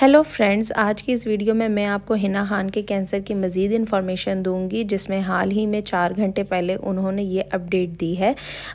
hello friends आज की इस वीडियो में मैं आपको हिना खान के कैंसर की मज़ीद इन्फॉर्मेशन दूंगी जिसमें हाल ही में चार घंटे पहले उन्होंने ये अपडेट दी है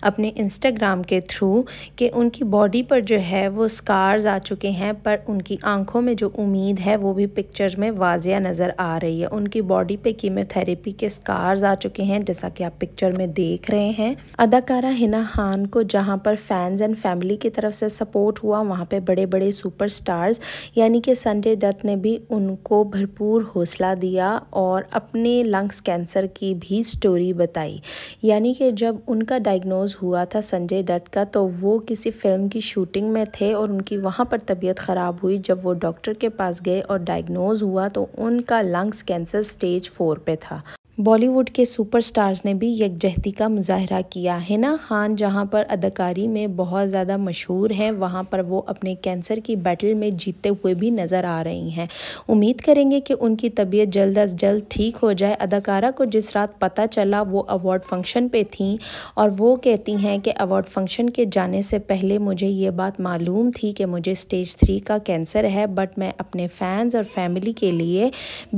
अपने इंस्टाग्राम के थ्रू कि उनकी बॉडी पर जो है वो स्कार्स आ चुके हैं पर उनकी आंखों में जो उम्मीद है वो भी पिक्चर में वाजिया नज़र आ रही है उनकी बॉडी पे कीमोथेरेपी के स्कार्स आ चुके हैं जैसा कि आप पिक्चर में देख रहे हैं अदाकारा हिना खान को जहाँ पर फैंस एंड फैमिली की तरफ से सपोर्ट हुआ वहाँ पर बड़े बड़े सुपर स्टार्स यानी कि संजय दत्त ने भी उनको भरपूर हौसला दिया और अपने लंग्स कैंसर की भी स्टोरी बताई यानी कि जब उनका डायग्नोज हुआ था संजय दत्त का तो वो किसी फिल्म की शूटिंग में थे और उनकी वहाँ पर तबीयत ख़राब हुई जब वो डॉक्टर के पास गए और डायग्नोज हुआ तो उनका लंग्स कैंसर स्टेज फोर पे था बॉलीवुड के सुपरस्टार्स ने भी यकजहती का मुजाहरा किया हिना खान जहां पर अदाकारी में बहुत ज़्यादा मशहूर हैं वहां पर वो अपने कैंसर की बैटल में जीतते हुए भी नज़र आ रही हैं उम्मीद करेंगे कि उनकी तबीयत जल्द अज जल्द ठीक हो जाए अदाकारा को जिस रात पता चला वो अवार्ड फंक्शन पे थी और वो कहती हैं कि अवार्ड फंक्शन के जाने से पहले मुझे ये बात मालूम थी कि मुझे स्टेज थ्री का कैंसर है बट मैं अपने फैंस और फैमिली के लिए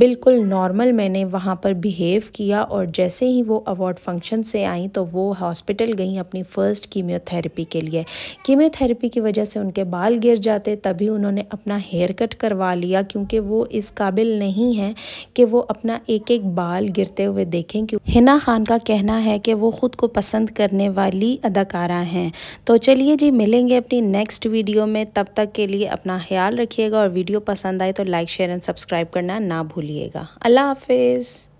बिल्कुल नॉर्मल मैंने वहाँ पर बिहेव किया और जैसे ही वो अवार्ड फंक्शन से आई तो वो हॉस्पिटल गई अपनी फ़र्स्ट कीमियोथेरेपी के लिए कीमियोथेरेपी की वजह से उनके बाल गिर जाते तभी उन्होंने अपना हेयर कट करवा लिया क्योंकि वो इस काबिल नहीं है कि वो अपना एक एक बाल गिरते हुए देखें क्यों हिना खान का कहना है कि वो ख़ुद को पसंद करने वाली अदाकारा हैं तो चलिए जी मिलेंगे अपनी नेक्स्ट वीडियो में तब तक के लिए अपना ख्याल रखिएगा और वीडियो पसंद आए तो लाइक शेयर एंड सब्सक्राइब करना ना भूलिएगा अल्लाह हाफिज़